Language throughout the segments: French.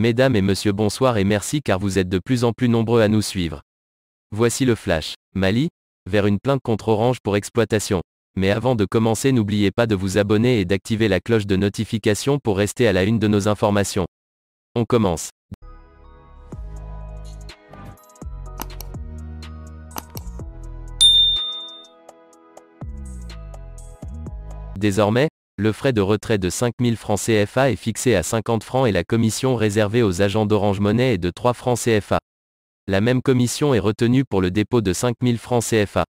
Mesdames et messieurs, bonsoir et merci car vous êtes de plus en plus nombreux à nous suivre. Voici le flash. Mali, vers une plainte contre Orange pour exploitation. Mais avant de commencer, n'oubliez pas de vous abonner et d'activer la cloche de notification pour rester à la une de nos informations. On commence. Désormais, le frais de retrait de 5 000 francs CFA est fixé à 50 francs et la commission réservée aux agents d'Orange Monnaie est de 3 francs CFA. La même commission est retenue pour le dépôt de 5 000 francs CFA.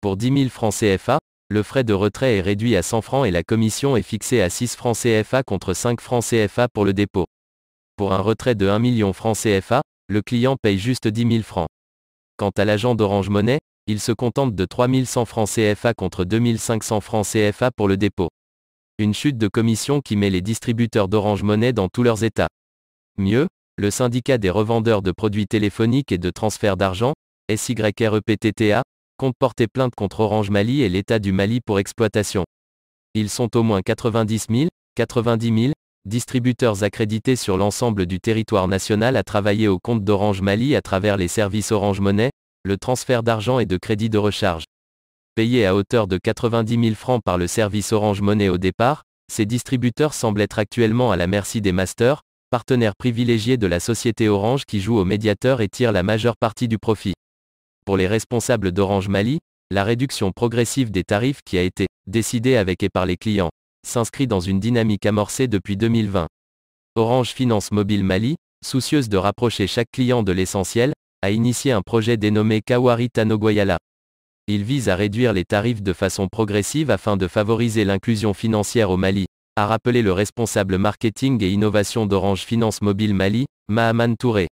Pour 10 000 francs CFA, le frais de retrait est réduit à 100 francs et la commission est fixée à 6 francs CFA contre 5 francs CFA pour le dépôt. Pour un retrait de 1 million francs CFA, le client paye juste 10 000 francs. Quant à l'agent d'Orange Monnaie, il se contente de 3 100 francs CFA contre 2 500 francs CFA pour le dépôt. Une chute de commission qui met les distributeurs d'Orange Monnaie dans tous leurs états. Mieux, le syndicat des revendeurs de produits téléphoniques et de transfert d'argent, SYREPTTA, compte porter plainte contre Orange Mali et l'État du Mali pour exploitation. Ils sont au moins 90 000, 90 000, distributeurs accrédités sur l'ensemble du territoire national à travailler au compte d'Orange Mali à travers les services Orange Monnaie, le transfert d'argent et de crédit de recharge. Payé à hauteur de 90 000 francs par le service Orange Monnaie au départ, ces distributeurs semblent être actuellement à la merci des masters, partenaires privilégiés de la société Orange qui joue au médiateur et tire la majeure partie du profit. Pour les responsables d'Orange Mali, la réduction progressive des tarifs qui a été décidée avec et par les clients s'inscrit dans une dynamique amorcée depuis 2020. Orange Finance Mobile Mali, soucieuse de rapprocher chaque client de l'essentiel, a initié un projet dénommé Kawari Tanogoyala. Il vise à réduire les tarifs de façon progressive afin de favoriser l'inclusion financière au Mali, a rappelé le responsable marketing et innovation d'Orange Finance Mobile Mali, Mahaman Touré.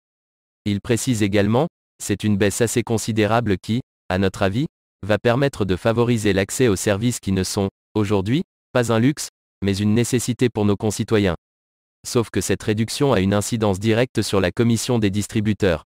Il précise également, c'est une baisse assez considérable qui, à notre avis, va permettre de favoriser l'accès aux services qui ne sont, aujourd'hui, pas un luxe, mais une nécessité pour nos concitoyens. Sauf que cette réduction a une incidence directe sur la commission des distributeurs.